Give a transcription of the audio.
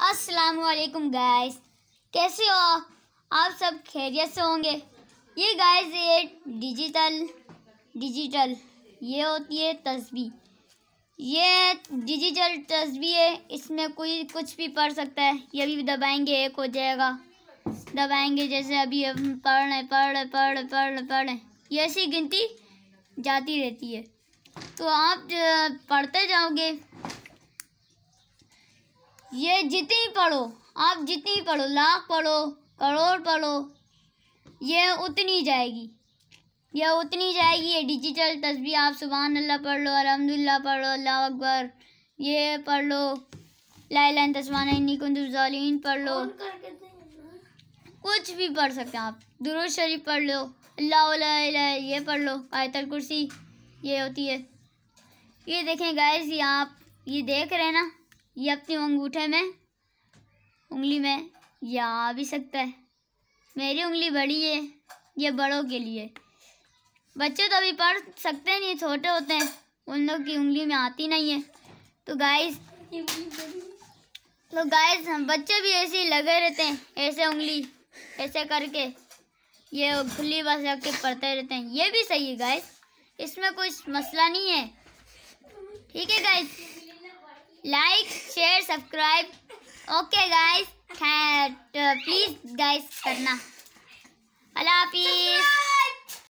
वालेकुम गाइस कैसे हो आप सब खैरियत से होंगे ये गाइस ये डिजिटल डिजिटल ये होती है तस्वीर ये डिजिटल तस्वीर है इसमें कोई कुछ भी पढ़ सकता है ये भी दबाएंगे एक हो जाएगा दबाएंगे जैसे अभी हम पढ़ रहे पढ़ रहे पढ़ रहे पढ़ रहे पढ़ रहे ये ऐसी गिनती जाती रहती है तो आप पढ़ते जाओगे ये जितनी पढ़ो आप जितनी पढ़ो लाख पढ़ो करोड़ पढ़ो ये उतनी जाएगी यह उतनी जाएगी ये डिजिटल तस्वीर आप सुबहान अल्लाह पढ़ लो अलहमदिल्ला पढ़ लो अल्लाह अकबर ये पढ़ लो लाइन तस्वानीकुंदुजालीन पढ़ लो कुछ भी पढ़ सकते हैं आप दुरुज शरीफ पढ़ लो अल्लाह ये पढ़ लो आयतल कुर्सी ये होती है ये देखें गाय जी आप ये देख रहे हैं ना ये अपने अंगूठे में उंगली में या आ भी सकता है मेरी उंगली बड़ी है ये बड़ों के लिए बच्चे तो अभी पढ़ सकते नहीं छोटे होते हैं उन लोग की उंगली में आती नहीं है तो गाइस तो गाइस बच्चे भी ऐसे ही लगे रहते हैं ऐसे उंगली ऐसे करके ये खुली बस रख के पढ़ते रहते हैं ये भी सही है गाइस इसमें कोई मसला नहीं है ठीक है guys like share subscribe okay guys please guys करना अल्लाह हाफिज़